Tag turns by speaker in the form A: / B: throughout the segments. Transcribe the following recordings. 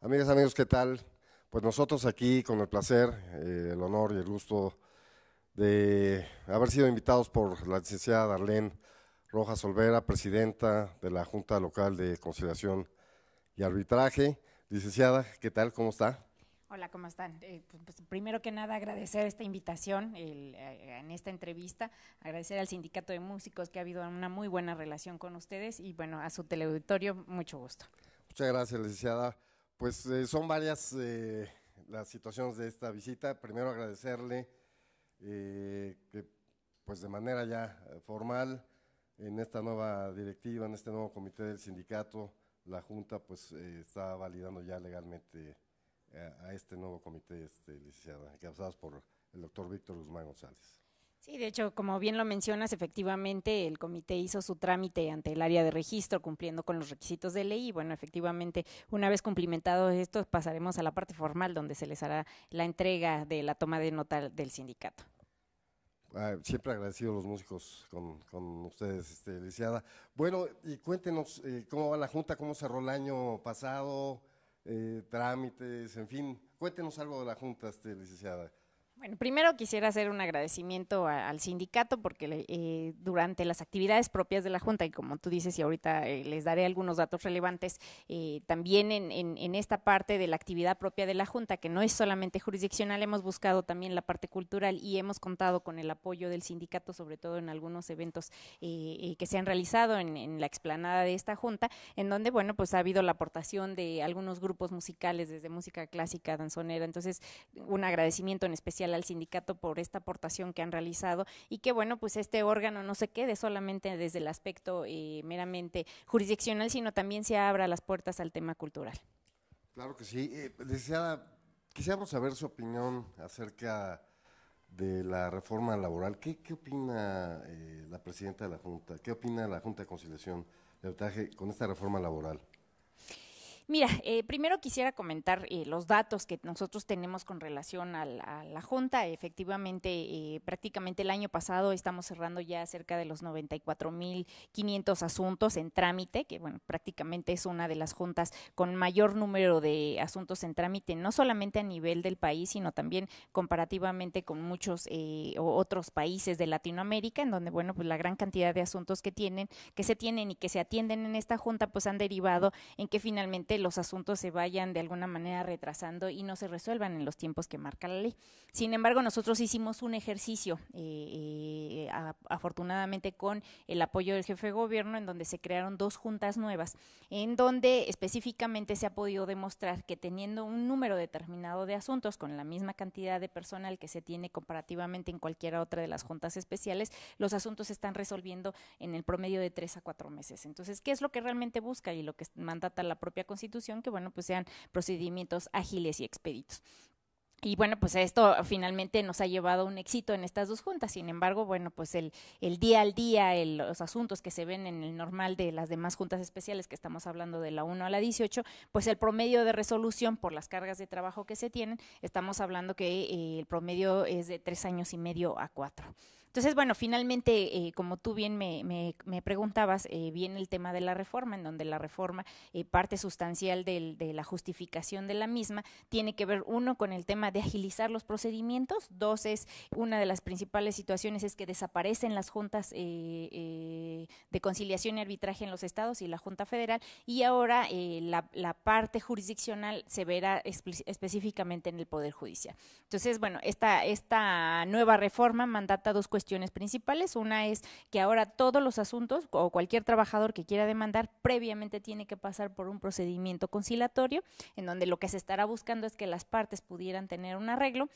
A: Amigas, amigos, ¿qué tal? Pues nosotros aquí con el placer, eh, el honor y el gusto de haber sido invitados por la licenciada Darlene Rojas Olvera, presidenta de la Junta Local de Conciliación y Arbitraje. Licenciada, ¿qué tal? ¿Cómo está?
B: Hola, ¿cómo están? Eh, pues, pues, primero que nada, agradecer esta invitación eh, en esta entrevista, agradecer al Sindicato de Músicos que ha habido una muy buena relación con ustedes y bueno, a su teleauditorio, mucho gusto.
A: Muchas gracias, licenciada. Pues eh, son varias eh, las situaciones de esta visita. Primero agradecerle eh, que, pues de manera ya formal, en esta nueva directiva, en este nuevo comité del sindicato, la Junta pues está validando ya legalmente a, este nuevo comité, este, por el doctor Víctor Guzmán González.
B: Sí, de hecho, como bien lo mencionas, efectivamente el comité hizo su trámite ante el área de registro cumpliendo con los requisitos de ley y bueno, efectivamente, una vez cumplimentado esto, pasaremos a la parte formal donde se les hará la entrega de la toma de nota del sindicato.
A: Ah, siempre agradecido los músicos con, ustedes, este, Bueno, y cuéntenos eh, cómo va la Junta, cómo cerró el año pasado, eh, trámites, en fin, cuéntenos algo de la Junta, este, licenciada.
B: Bueno, primero quisiera hacer un agradecimiento al sindicato porque eh, durante las actividades propias de la Junta, y como tú dices, y ahorita eh, les daré algunos datos relevantes, eh, también en, esta parte de la actividad propia de la Junta, que no es solamente jurisdiccional, hemos buscado también la parte cultural y hemos contado con el apoyo del sindicato, sobre todo en algunos eventos que se han realizado en, en, la explanada de esta Junta, en donde, bueno, pues ha habido la aportación de algunos grupos musicales, desde música clásica, danzonera, entonces un agradecimiento en especial al sindicato por esta aportación que han realizado y que, bueno, pues este órgano no se quede solamente desde el aspecto eh, meramente jurisdiccional, sino también se abra las puertas al tema cultural.
A: Claro que sí. Eh, quisiéramos saber su opinión acerca de la reforma laboral. ¿Qué, opina eh, la presidenta de la Junta? ¿Qué opina la Junta de Conciliación de Traje con esta reforma laboral?
B: Mira, eh, primero quisiera comentar eh, los datos que nosotros tenemos con relación a la, Junta. Efectivamente, eh, prácticamente el año pasado estamos cerrando ya cerca de los 94.500 asuntos en trámite, que bueno, prácticamente es una de las juntas con mayor número de asuntos en trámite, no solamente a nivel del país, sino también comparativamente con muchos otros países de Latinoamérica, en donde bueno, pues la gran cantidad de asuntos que tienen, que se tienen y que se atienden en esta junta, pues han derivado en que finalmente los asuntos se vayan de alguna manera retrasando y no se resuelvan en los tiempos que marca la ley. Sin embargo, nosotros hicimos un ejercicio, eh, eh, afortunadamente con el apoyo del jefe de gobierno, en donde se crearon dos juntas nuevas, en donde específicamente se ha podido demostrar que teniendo un número determinado de asuntos con la misma cantidad de personal que se tiene comparativamente en cualquiera otra de las juntas especiales, los asuntos se están resolviendo en el promedio de tres a cuatro meses. Entonces, ¿qué es lo que realmente busca y lo que mandata la propia Constitución? que, bueno, pues sean procedimientos ágiles y expeditos. Y bueno, pues esto finalmente nos ha llevado a un éxito en estas dos juntas. Sin embargo, bueno, pues el, el día al día, los asuntos que se ven en el normal de las demás juntas especiales, que estamos hablando de la 1 a la 18, pues el promedio de resolución por las cargas de trabajo que se tienen, estamos hablando que eh, el promedio es de tres años y medio a cuatro. Entonces, bueno, finalmente, eh, como tú bien me, preguntabas, eh, viene el tema de la reforma, en donde la reforma, eh, parte sustancial de la justificación de la misma, tiene que ver, uno, con el tema de agilizar los procedimientos, dos, es una de las principales situaciones es que desaparecen las juntas eh, de conciliación y arbitraje en los estados y la Junta Federal, y ahora la, la, parte jurisdiccional se verá específicamente en el Poder Judicial. Entonces, bueno, esta, esta nueva reforma mandata dos cuestiones cuestiones principales. Una es que ahora todos los asuntos o cualquier trabajador que quiera demandar previamente tiene que pasar por un procedimiento conciliatorio, en donde lo que se estará buscando es que las partes pudieran tener un arreglo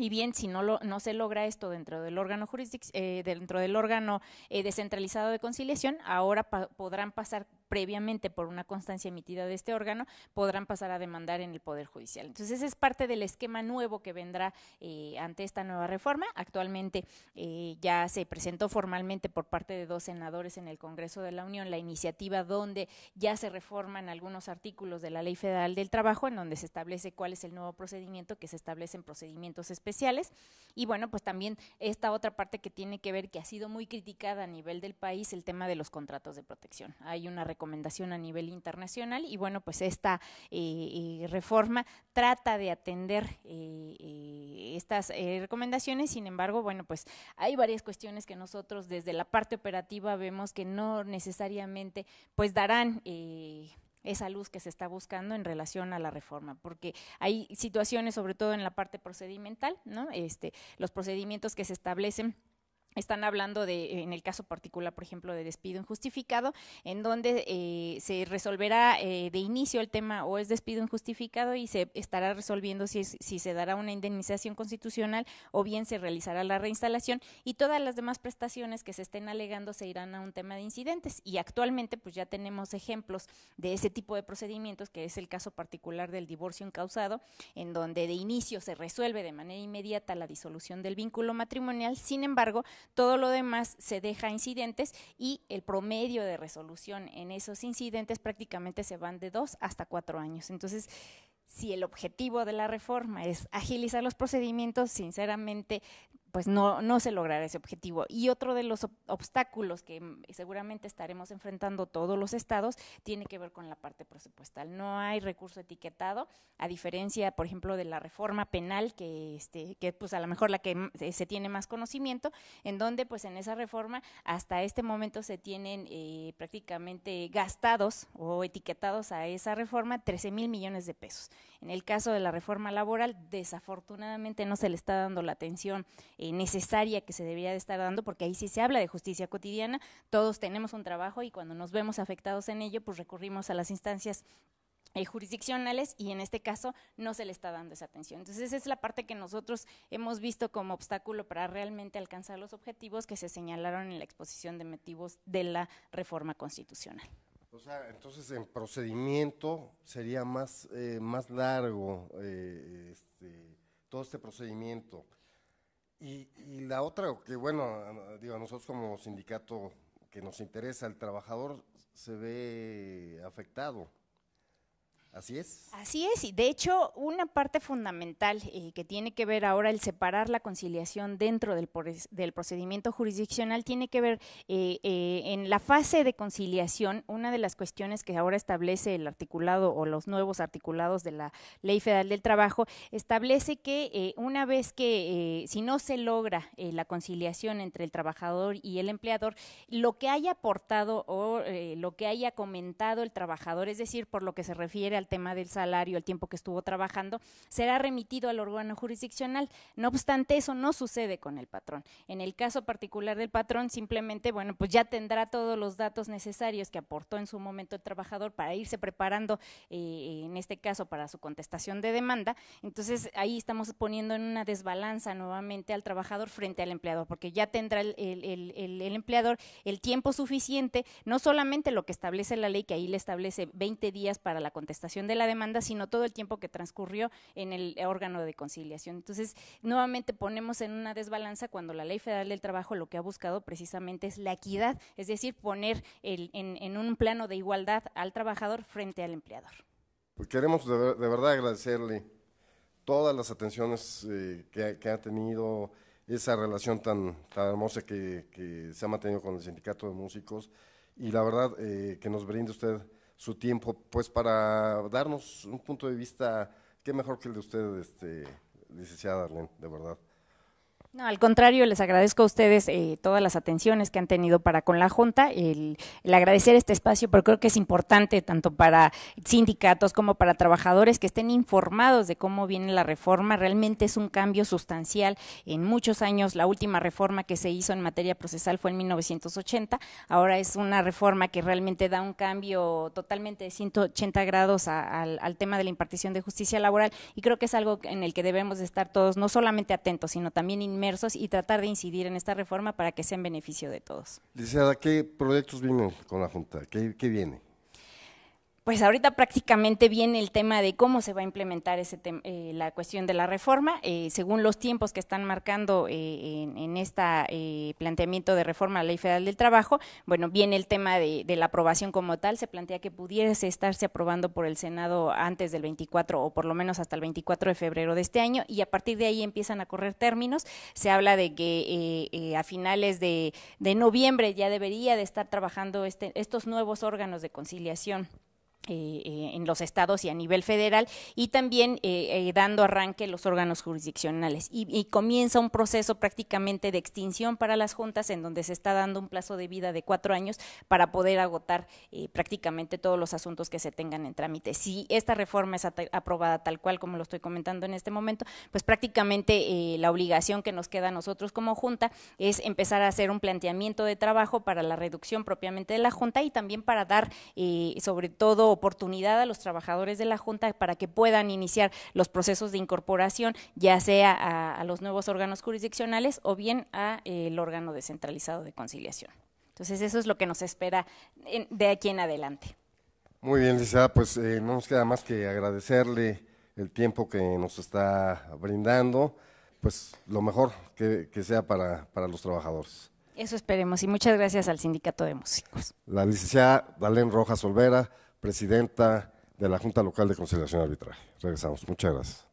B: y bien, si no, no se logra esto dentro del órgano eh, dentro del órgano eh, descentralizado de conciliación, ahora podrán pasar previamente por una constancia emitida de este órgano, podrán pasar a demandar en el Poder Judicial. Entonces, ese es parte del esquema nuevo que vendrá eh, ante esta nueva reforma. Actualmente eh, ya se presentó formalmente por parte de dos senadores en el Congreso de la Unión la iniciativa donde ya se reforman algunos artículos de la Ley Federal del Trabajo, en donde se establece cuál es el nuevo procedimiento, que se establecen procedimientos especiales. Y bueno, pues también esta otra parte que tiene que ver, que ha sido muy criticada a nivel del país, el tema de los contratos de protección. Hay una recomendación a nivel internacional y bueno, pues esta eh, eh, reforma trata de atender eh, estas recomendaciones, sin embargo, bueno, pues hay varias cuestiones que nosotros desde la parte operativa vemos que no necesariamente pues darán esa luz que se está buscando en relación a la reforma, porque hay situaciones, sobre todo en la parte procedimental, ¿no? Este, los procedimientos que se establecen están hablando de, en el caso particular, por ejemplo, de despido injustificado, en donde eh, se resolverá eh, de inicio el tema o es despido injustificado y se estará resolviendo si, si se dará una indemnización constitucional o bien se realizará la reinstalación y todas las demás prestaciones que se estén alegando se irán a un tema de incidentes. Y actualmente, pues ya tenemos ejemplos de ese tipo de procedimientos, que es el caso particular del divorcio encausado, en donde de inicio se resuelve de manera inmediata la disolución del vínculo matrimonial, sin embargo, todo lo demás se deja a incidentes y el promedio de resolución en esos incidentes prácticamente se van de dos hasta cuatro años. Entonces, si el objetivo de la reforma es agilizar los procedimientos, sinceramente pues no, se logrará ese objetivo. Y otro de los obstáculos que mm, seguramente estaremos enfrentando todos los estados tiene que ver con la parte presupuestal. No hay recurso etiquetado, a diferencia, por ejemplo, de la reforma penal, que, este, que pues a lo mejor la que mm, se tiene más conocimiento, en donde pues en esa reforma hasta este momento se tienen eh, prácticamente gastados o etiquetados a esa reforma 13 mil millones de pesos. En el caso de la reforma laboral, desafortunadamente no se le está dando la atención eh, necesaria que se debería de estar dando, porque ahí sí se habla de justicia cotidiana, todos tenemos un trabajo y cuando nos vemos afectados en ello, pues recurrimos a las instancias eh, jurisdiccionales y en este caso no se le está dando esa atención. Entonces esa es la parte que nosotros hemos visto como obstáculo para realmente alcanzar los objetivos que se señalaron en la exposición de motivos de la reforma constitucional.
A: entonces en procedimiento sería más, eh, más largo este, todo este procedimiento. Y, la otra, que bueno, digo, nosotros como sindicato que nos interesa, el trabajador se ve afectado Así es. Así
B: es, y de hecho una parte fundamental eh, que tiene que ver ahora el separar la conciliación dentro del, del procedimiento jurisdiccional tiene que ver eh, eh, en la fase de conciliación, una de las cuestiones que ahora establece el articulado o los nuevos articulados de la Ley Federal del Trabajo, establece que una vez que si no se logra la conciliación entre el trabajador y el empleador, lo que haya aportado o lo que haya comentado el trabajador, es decir, por lo que se refiere al tema del salario, el tiempo que estuvo trabajando, será remitido al órgano jurisdiccional. No obstante, eso no sucede con el patrón. En el caso particular del patrón, simplemente, bueno, pues ya tendrá todos los datos necesarios que aportó en su momento el trabajador para irse preparando, eh, en este caso, para su contestación de demanda. Entonces, ahí estamos poniendo en una desbalanza nuevamente al trabajador frente al empleador, porque ya tendrá el, el empleador el tiempo suficiente, no solamente lo que establece la ley, que ahí le establece 20 días para la contestación, de la demanda, sino todo el tiempo que transcurrió en el órgano de conciliación. Entonces, nuevamente ponemos en una desbalanza cuando la Ley Federal del Trabajo lo que ha buscado precisamente es la equidad, es decir, poner el, en, un plano de igualdad al trabajador frente al empleador.
A: Pues queremos de, verdad agradecerle todas las atenciones eh, que, ha tenido, esa relación tan, tan hermosa que, se ha mantenido con el Sindicato de Músicos y la verdad eh, que nos brinda usted su tiempo, pues para darnos un punto de vista, qué mejor que el de usted, este, licenciada Arlene, de verdad.
B: No, al contrario, les agradezco a ustedes eh, todas las atenciones que han tenido para con la Junta, el, agradecer este espacio, porque creo que es importante tanto para sindicatos como para trabajadores que estén informados de cómo viene la reforma. Realmente es un cambio sustancial. En muchos años, la última reforma que se hizo en materia procesal fue en 1980. Ahora es una reforma que realmente da un cambio totalmente de 180 grados al, tema de la impartición de justicia laboral y creo que es algo en el que debemos estar todos, no solamente atentos, sino también inmersos y tratar de incidir en esta reforma para que sea en beneficio de todos.
A: Licenciada, ¿qué proyectos vienen con la Junta? ¿Qué, qué viene?
B: pues ahorita prácticamente viene el tema de cómo se va a implementar eh, la cuestión de la reforma, eh, según los tiempos que están marcando eh, en, este planteamiento de reforma a la Ley Federal del Trabajo. Bueno, viene el tema de, la aprobación como tal, se plantea que pudiese estarse aprobando por el Senado antes del 24 o por lo menos hasta el 24 de febrero de este año y a partir de ahí empiezan a correr términos. Se habla de que a finales de, noviembre ya debería de estar trabajando este, estos nuevos órganos de conciliación eh, eh, en los estados y a nivel federal, y también eh, dando arranque los órganos jurisdiccionales. Y, y, comienza un proceso prácticamente de extinción para las juntas, en donde se está dando un plazo de vida de cuatro años para poder agotar prácticamente todos los asuntos que se tengan en trámite. Si esta reforma es aprobada tal cual como lo estoy comentando en este momento, pues prácticamente la obligación que nos queda a nosotros como junta es empezar a hacer un planteamiento de trabajo para la reducción propiamente de la junta y también para dar, sobre todo, oportunidad a los trabajadores de la Junta para que puedan iniciar los procesos de incorporación, ya sea a, los nuevos órganos jurisdiccionales o bien al eh, el órgano descentralizado de conciliación. Entonces, eso es lo que nos espera de aquí en adelante.
A: Muy bien, Lisa, pues eh, no nos queda más que agradecerle el tiempo que nos está brindando, pues lo mejor que, sea para, para los trabajadores.
B: Eso esperemos y muchas gracias al Sindicato de Músicos.
A: La licenciada Dalén Rojas Olvera, presidenta de la Junta Local de Conciliación y Arbitraje. Regresamos. Muchas gracias.